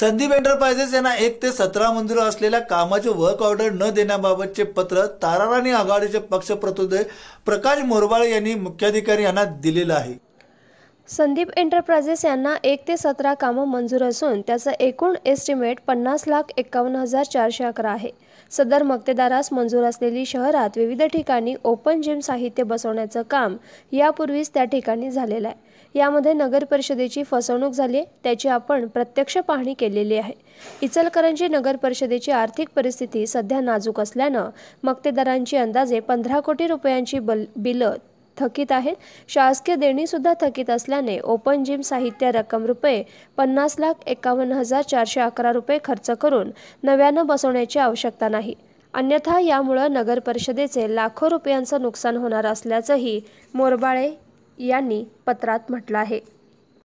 Sandeep enterprises यांना एक ते सतरा मंजूर असलेल्या कामाचे वर्क ऑर्डर न देण्याबाबतचे पत्र ताराराणी आघाडीचे पक्षप्रतोदय प्रकाश मोरबाळे यांनी मुख्याधिकारी यांना दिलेलं आहे संदीप एंटरप्राइजेस यांना एक ते सतरा कामं मंजूर असून त्याचं एकूण एस्टिमेट पन्नास लाख एक्कावन्न हजार चारशे अकरा आहे सदर मक्तेदारास मंजूर असलेली शहरात विविध ठिकाणी ओपन जिम साहित्य बसवण्याचं काम यापूर्वीच त्या ठिकाणी झालेलं आहे यामध्ये नगर परिषदेची फसवणूक झाली त्याची आपण प्रत्यक्ष पाहणी केलेली आहे इचलकरंजी नगर परिषदेची आर्थिक परिस्थिती सध्या नाजूक असल्यानं मक्तेदारांची अंदाजे पंधरा कोटी रुपयांची बल बिलं थकीत आहेत शासकीय देणीसुद्धा थकीत असल्याने ओपन जिम साहित्य रक्कम रुपये पन्नास लाख एकावन्न हजार चारशे अकरा रुपये खर्च करून नव्यानं बसवण्याची आवश्यकता नाही अन्यथा यामुळं नगर परिषदेचे लाखो रुपयांचं नुकसान होणार असल्याचंही मोरबाळे यांनी पत्रात म्हटलं आहे